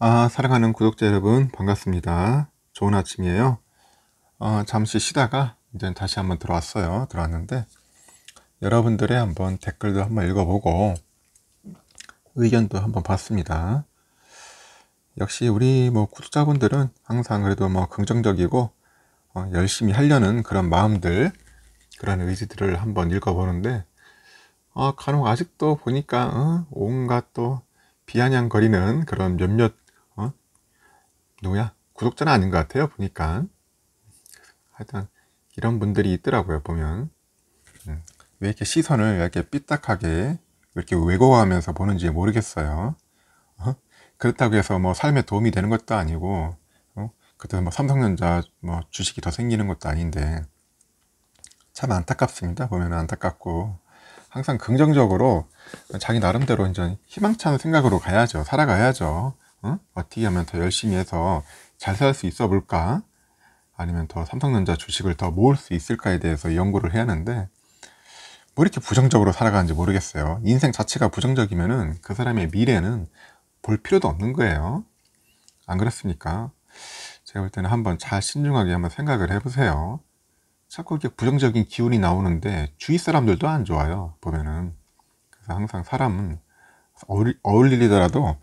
아, 사랑하는 구독자 여러분, 반갑습니다. 좋은 아침이에요. 어, 잠시 쉬다가 이제 다시 한번 들어왔어요. 들어왔는데, 여러분들의 한번 댓글도 한번 읽어보고, 의견도 한번 봤습니다. 역시 우리 뭐 구독자분들은 항상 그래도 뭐 긍정적이고, 어, 열심히 하려는 그런 마음들, 그런 의지들을 한번 읽어보는데, 어, 간혹 아직도 보니까, 어, 온갖 또 비아냥거리는 그런 몇몇 누구야? 구독자는 아닌 것 같아요. 보니까. 하여튼 이런 분들이 있더라고요. 보면. 네. 왜 이렇게 시선을 이렇게 삐딱하게 이렇게 왜곡하면서 보는지 모르겠어요. 어? 그렇다고 해서 뭐 삶에 도움이 되는 것도 아니고 어? 그때 뭐 삼성전자 뭐 주식이 더 생기는 것도 아닌데 참 안타깝습니다. 보면 안타깝고 항상 긍정적으로 자기 나름대로 이제 희망찬 생각으로 가야죠. 살아가야죠. 응? 어? 어떻게 아, 하면 더 열심히 해서 잘 살 수 있어 볼까? 아니면 더 삼성전자 주식을 더 모을 수 있을까에 대해서 연구를 해야 하는데 뭐 이렇게 부정적으로 살아가는지 모르겠어요. 인생 자체가 부정적이면은 그 사람의 미래는 볼 필요도 없는 거예요. 안 그렇습니까? 제가 볼 때는 한번 잘 신중하게 한번 생각을 해보세요. 자꾸 이렇게 부정적인 기운이 나오는데 주위 사람들도 안 좋아요. 보면은. 그래서 항상 사람은 어울리더라도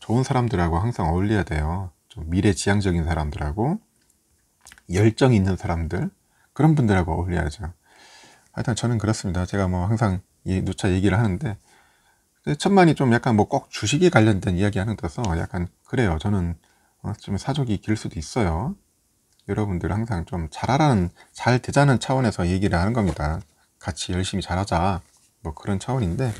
좋은 사람들하고 항상 어울려야 돼요. 좀 미래지향적인 사람들하고 열정 있는 사람들 그런 분들하고 어울려야죠. 하여튼 저는 그렇습니다. 제가 뭐 항상 누차 얘기를 하는데 천만이 좀 약간 뭐 꼭 주식에 관련된 이야기 하는 데서 약간 그래요. 저는 어, 좀 사족이 길 수도 있어요. 여러분들 항상 좀 잘하라는 잘 되자는 차원에서 얘기를 하는 겁니다. 같이 열심히 잘하자 뭐 그런 차원인데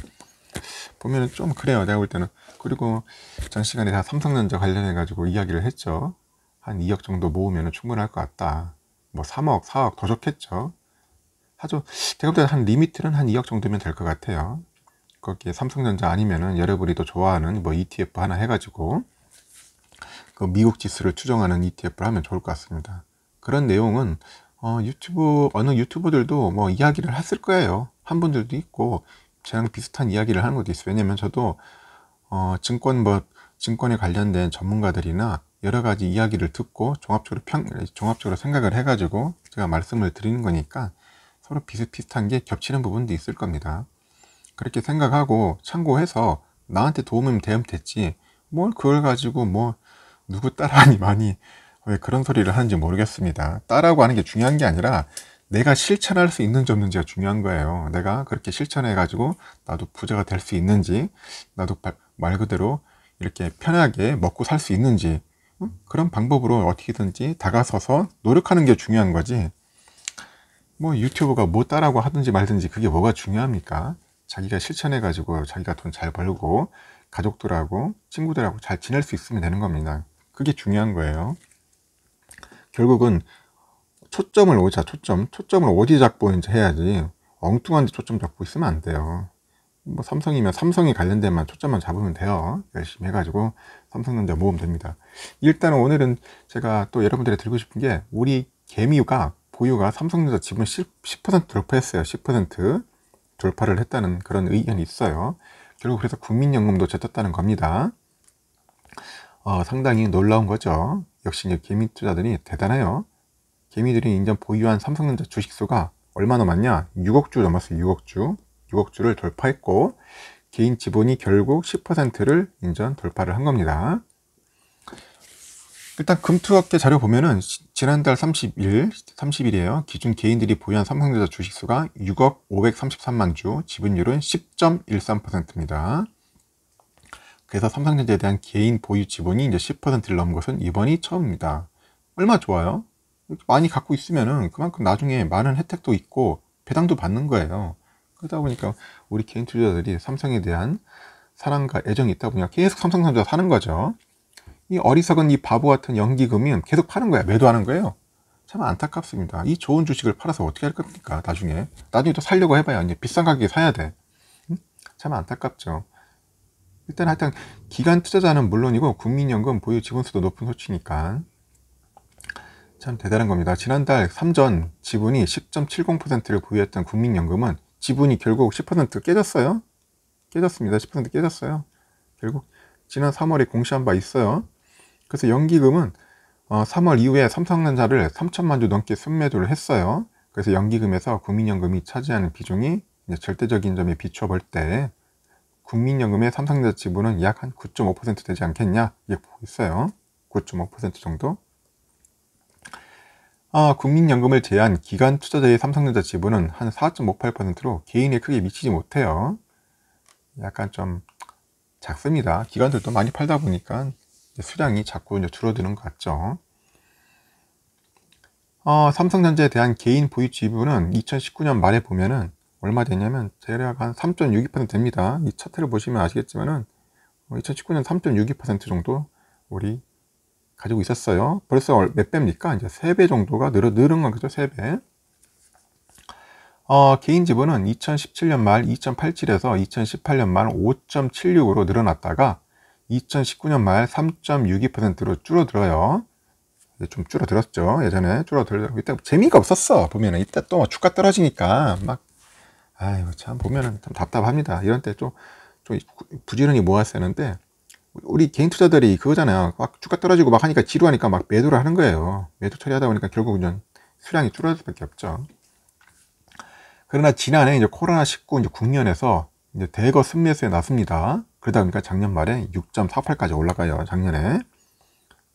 보면 좀 그래요. 내가 볼 때는. 그리고 전 시간에 다 삼성전자 관련해가지고 이야기를 했죠. 한 2억 정도 모으면 충분할 것 같다. 뭐 3억, 4억 더 좋겠죠. 하죠. 제가 볼때한 리미트는 한 2억 정도면 될 것 같아요. 거기에 삼성전자 아니면은 여러분이 또 좋아하는 뭐 ETF 하나 해가지고 그 미국 지수를 추정하는 ETF를 하면 좋을 것 같습니다. 그런 내용은 어, 유튜브 어느 유튜버들도 뭐 이야기를 했을 거예요. 한 분들도 있고 저랑 비슷한 이야기를 하는 것도 있어요. 왜냐면 저도 어, 증권 뭐 증권에 관련된 전문가들이나 여러 가지 이야기를 듣고 종합적으로 평 종합적으로 생각을 해가지고 제가 말씀을 드리는 거니까 서로 비슷비슷한 게 겹치는 부분도 있을 겁니다. 그렇게 생각하고 참고해서 나한테 도움이 되면 됐지 뭘 그걸 가지고 뭐 누구 따라하니 많이 왜 그런 소리를 하는지 모르겠습니다. 따라고 하는 게 중요한 게 아니라 내가 실천할 수 있는지 없는지가 중요한 거예요. 내가 그렇게 실천해가지고 나도 부자가 될 수 있는지, 나도 말 그대로 이렇게 편하게 먹고 살 수 있는지, 그런 방법으로 어떻게든지 다가서서 노력하는 게 중요한 거지. 뭐 유튜브가 뭐 따라고 하든지 말든지 그게 뭐가 중요합니까? 자기가 실천해가지고 자기가 돈 잘 벌고 가족들하고 친구들하고 잘 지낼 수 있으면 되는 겁니다. 그게 중요한 거예요. 결국은 초점을 오자 초점 초점을 어디 잡고 이제 해야지 엉뚱한 데 초점 잡고 있으면 안 돼요 뭐 삼성이면 삼성이 관련된만 초점만 잡으면 돼요 열심히 해가지고 삼성전자 모으면 됩니다 일단은 오늘은 제가 또 여러분들이 드리고 싶은 게 우리 개미유가 보유가 삼성전자 지분 10, 돌파했어요 10% 돌파를 했다는 그런 의견이 있어요 결국 그래서 국민연금도 제쳤다는 겁니다 어, 상당히 놀라운 거죠 역시 개미 투자들이 대단해요 개미들이 인전 보유한 삼성전자 주식수가 얼마나 많냐? 6억 주 넘었어요. 6억 주. 6억 주를 돌파했고 개인 지분이 결국 10%를 인전 돌파를 한 겁니다. 일단 금투업계 자료 보면은 지난달 30일, 30일이에요. 기준 개인들이 보유한 삼성전자 주식수가 6억 533만 주, 지분율은 10.13%입니다. 그래서 삼성전자에 대한 개인 보유 지분이 이제 10%를 넘은 것은 이번이 처음입니다. 얼마 좋아요? 많이 갖고 있으면은 그만큼 나중에 많은 혜택도 있고 배당도 받는 거예요. 그러다 보니까 우리 개인 투자자들이 삼성에 대한 사랑과 애정이 있다 보니까 계속 삼성전자 사는 거죠. 이 어리석은 이 바보 같은 연기금은 계속 파는 거야. 매도하는 거예요. 참 안타깝습니다. 이 좋은 주식을 팔아서 어떻게 할 겁니까? 나중에. 나중에 또 살려고 해봐야 이제 비싼 가격에 사야 돼. 참 안타깝죠. 일단 하여튼 기간 투자자는 물론이고 국민연금 보유 지분수도 높은 소치니까 참 대단한 겁니다. 지난달 3전 지분이 10.70%를 보유했던 국민연금은 지분이 결국 10% 깨졌어요. 깨졌습니다. 10% 깨졌어요. 결국 지난 3월에 공시한 바 있어요. 그래서 연기금은 3월 어, 이후에 삼성전자를 3천만 주 넘게 순매도를 했어요. 그래서 연기금에서 국민연금이 차지하는 비중이 절대적인 점에 비춰 볼때 국민연금의 삼성전자 지분은 약 한 9.5% 되지 않겠냐 이게 보고 있어요. 9.5% 정도. 아, 국민연금을 제한 기간 투자자의 삼성전자 지분은 한 4.58%로 개인에 크게 미치지 못해요. 약간 좀 작습니다. 기관들도 많이 팔다 보니까 수량이 자꾸 이제 줄어드는 것 같죠. 어, 삼성전자에 대한 개인 보유 지분은 2019년 말에 보면은 얼마 되냐면 대략 한 3.62% 됩니다. 이 차트를 보시면 아시겠지만은 2019년 뭐 3.62% 정도 우리 가지고 있었어요. 벌써 몇 배입니까? 이제 세 배 정도가 늘어, 늘은 거죠. 세배 어, 개인 지분은 2017년 말 2.87에서 2018년 말 5.76으로 늘어났다가 2019년 말 3.62%로 줄어들어요. 좀 줄어들었죠. 예전에 줄어들고 이때 재미가 없었어. 보면은 이때 또 주가 떨어지니까 막 아이고 참 보면은 참 답답합니다. 이런 때 좀 좀 부지런히 모았었는데 우리 개인 투자들이 그거잖아요. 막 주가 떨어지고 막 하니까 지루하니까 막 매도를 하는 거예요. 매도 처리하다 보니까 결국 은 수량이 줄어들 수밖에 없죠. 그러나 지난해 이제 코로나19 이제 국면에서 이제 대거 승매수에나습니다 그러다 보니까 작년 말에 6.48까지 올라가요. 작년에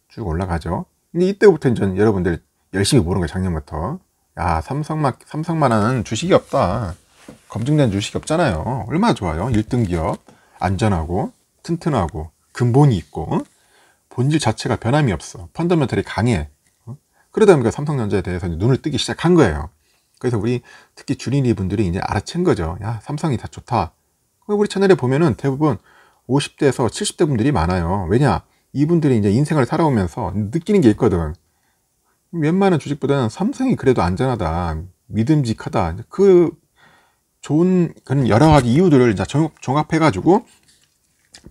쭉 올라가죠. 근데 이때부터 이제 여러분들 열심히 모르는 거예요. 작년부터. 야 삼성만 삼성만한 주식이 없다. 검증된 주식이 없잖아요. 얼마나 좋아요. 1등 기업 안전하고 튼튼하고 근본이 있고 어? 본질 자체가 변함이 없어. 펀더멘털이 강해. 어? 그러다 보니까 삼성전자에 대해서 눈을 뜨기 시작한 거예요. 그래서 우리 특히 주린이 분들이 이제 알아챈 거죠. 야, 삼성이 다 좋다. 우리 채널에 보면은 대부분 50대에서 70대 분들이 많아요. 왜냐? 이분들이 이제 인생을 살아오면서 느끼는 게 있거든. 웬만한 주식보다는 삼성이 그래도 안전하다, 믿음직하다. 그 좋은 그런 여러 가지 이유들을 이제 종합해가지고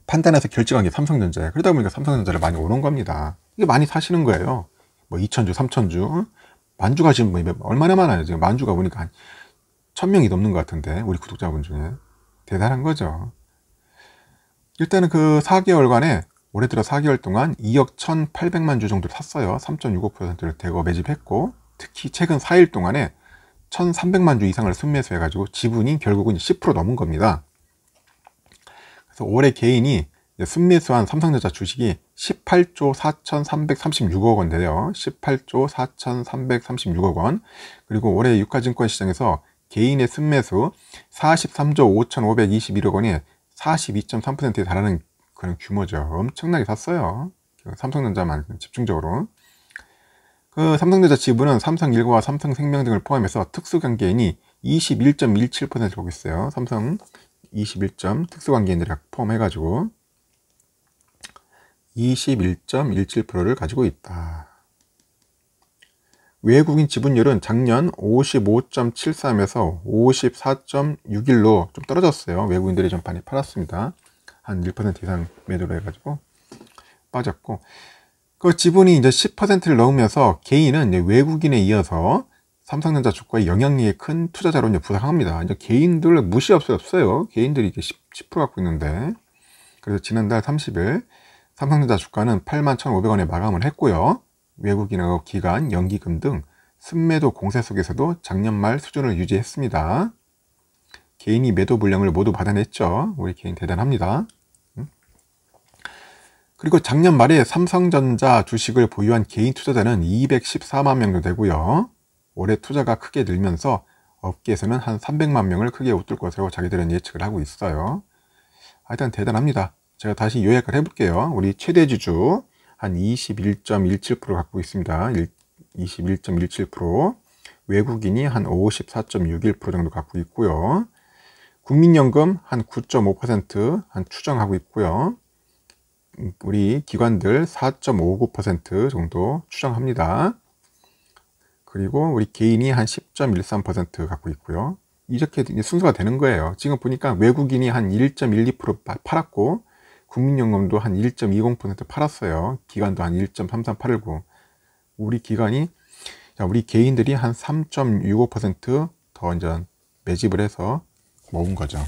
판단해서 결정한 게 삼성전자예요. 그러다 보니까 삼성전자를 많이 오는 겁니다. 이게 많이 사시는 거예요. 뭐 2천주, 3천주, 만주가 지금 뭐 얼마나 많아요. 지금 만주가 보니까 한 1000명이 넘는 것 같은데 우리 구독자분 중에 대단한 거죠. 일단은 그 4개월간에 올해 들어 4개월 동안 2억 1,800만 주 정도 샀어요. 3.65%를 대거 매집했고 특히 최근 4일 동안에 1,300만 주 이상을 순매수해가지고 지분이 결국은 10% 넘은 겁니다. 그래서 올해 개인이 순매수한 삼성전자 주식이 18조 4,336억 원인데요. 18조 4,336억 원. 그리고 올해 유가증권 시장에서 개인의 순매수 43조 5,521억 원이 42.3%에 달하는 그런 규모죠. 엄청나게 샀어요. 삼성전자만 집중적으로. 그 삼성전자 지분은 삼성일과 삼성생명 등을 포함해서 특수관계인이 21.17%를 보고 있어요. 삼성 21점 특수관계인들을 포함해가지고 21.17%를 가지고 있다. 외국인 지분율은 작년 55.73에서 54.61로 좀 떨어졌어요. 외국인들이 좀 많이 팔았습니다. 한 1% 이상 매도를 해가지고 빠졌고 그 지분이 이제 10%를 넘으면서 개인은 이제 외국인에 이어서 삼성전자 주가의 영향력이 큰 투자자로 이제 부상합니다. 이제 개인들 무시 없어요. 없어요. 개인들이 이게 10, 10% 갖고 있는데. 그래서 지난달 30일 삼성전자 주가는 81,500원에 마감을 했고요. 외국인의 기간, 연기금 등 순매도 공세 속에서도 작년 말 수준을 유지했습니다. 개인이 매도 물량을 모두 받아냈죠. 우리 개인 대단합니다. 음. 그리고 작년 말에 삼성전자 주식을 보유한 개인 투자자는 214만 명도 되고요. 올해 투자가 크게 늘면서 업계에서는 한 300만 명을 크게 웃돌 것으로 자기들은 예측을 하고 있어요. 하여튼 대단합니다. 제가 다시 요약을 해볼게요. 우리 최대 주주 한 21.17% 갖고 있습니다. 21.17% 외국인이 한 54.61% 정도 갖고 있고요. 국민연금 한 9.5%한 추정하고 있고요. 우리 기관들 4.59% 정도 추정합니다. 그리고 우리 개인이 한 10.13% 갖고 있고요. 이렇게 순서가 되는 거예요. 지금 보니까 외국인이 한 1.12% 팔았고 국민연금도 한 1.20% 팔았어요. 기간도 한 1.33 팔고 우리 기간이 우리 개인들이 한 3.65%더 이제 매집을 해서 모은 거죠.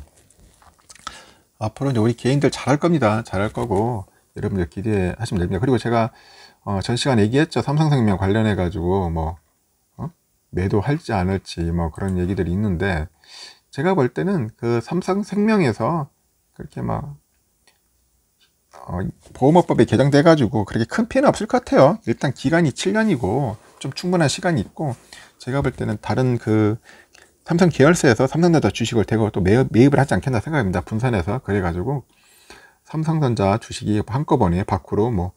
앞으로 이제 우리 개인들 잘할 겁니다. 잘할 거고 여러분들 기대하시면 됩니다. 그리고 제가 어, 전 시간 얘기했죠. 삼성생명 관련해 가지고 뭐 매도할지 안 할지 뭐 그런 얘기들이 있는데 제가 볼 때는 그 삼성생명에서 그렇게 막 어, 보험업법에 개정돼 가지고 그렇게 큰 피해는 없을 것 같아요 일단 기간이 7년이고 좀 충분한 시간이 있고 제가 볼 때는 다른 그 삼성 계열사에서 삼성전자 주식을 대거 또 매입, 매입을 하지 않겠나 생각합니다 분산해서 그래 가지고 삼성전자 주식이 한꺼번에 밖으로 뭐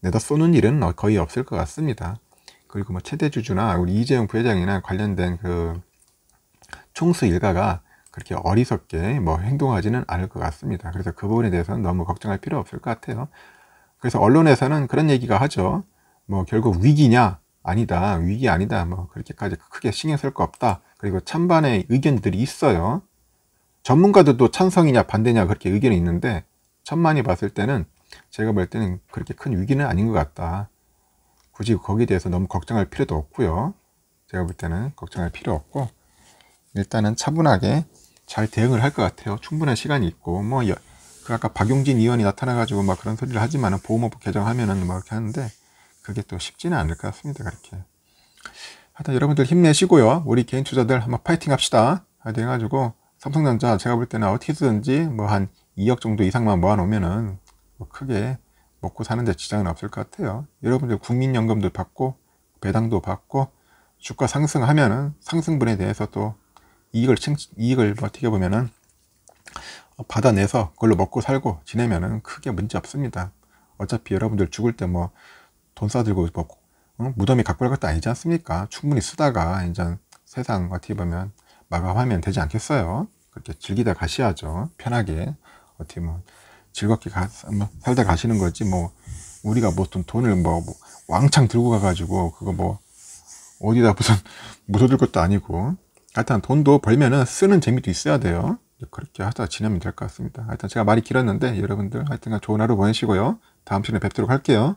내다 쏘는 일은 거의 없을 것 같습니다 그리고 뭐 최대주주나 우리 이재용 부회장이나 관련된 그 총수 일가가 그렇게 어리석게 뭐 행동하지는 않을 것 같습니다. 그래서 그 부분에 대해서는 너무 걱정할 필요 없을 것 같아요. 그래서 언론에서는 그런 얘기가 하죠. 뭐 결국 위기냐? 아니다. 위기 아니다. 뭐 그렇게까지 크게 신경 쓸 거 없다. 그리고 찬반의 의견들이 있어요. 전문가들도 찬성이냐 반대냐 그렇게 의견이 있는데 천만이 봤을 때는 제가 볼 때는 그렇게 큰 위기는 아닌 것 같다. 굳이 거기에 대해서 너무 걱정할 필요도 없고요. 제가 볼 때는 걱정할 필요 없고 일단은 차분하게 잘 대응을 할 것 같아요. 충분한 시간이 있고 뭐 여, 그 아까 박용진 의원이 나타나가지고 막 그런 소리를 하지만은 보험업법 개정하면은 막 뭐 이렇게 하는데 그게 또 쉽지는 않을 것 같습니다. 그렇게 하여튼 여러분들 힘내시고요. 우리 개인 투자들 한번 파이팅 합시다. 하여튼 해가지고 삼성전자 제가 볼 때는 어떻게 쓰든지 뭐 한 2억 정도 이상만 모아놓으면은 뭐 크게 먹고 사는 데 지장은 없을 것 같아요. 여러분들 국민연금도 받고 배당도 받고 주가 상승하면은 상승분에 대해서 또 이익을 챙, 이익을 뭐 어떻게 보면은 받아내서 그걸로 먹고 살고 지내면은 크게 문제 없습니다. 어차피 여러분들 죽을 때 뭐 돈 싸들고 뭐 응? 무덤이 갖고 갈 것도 아니지 않습니까? 충분히 쓰다가 이제 세상 어떻게 보면 마감하면 되지 않겠어요? 그렇게 즐기다 가셔야죠. 편하게 어떻게 보면 뭐 즐겁게 가, 한 뭐 살다 가시는 거지 뭐 우리가 무슨 돈을 뭐, 뭐 왕창 들고 가가지고 그거 뭐 어디다 무슨 묻어둘 것도 아니고 하여튼 돈도 벌면은 쓰는 재미도 있어야 돼요 그렇게 하다 지내면 될 것 같습니다 하여튼 제가 말이 길었는데 여러분들 하여튼 좋은 하루 보내시고요 다음 시간에 뵙도록 할게요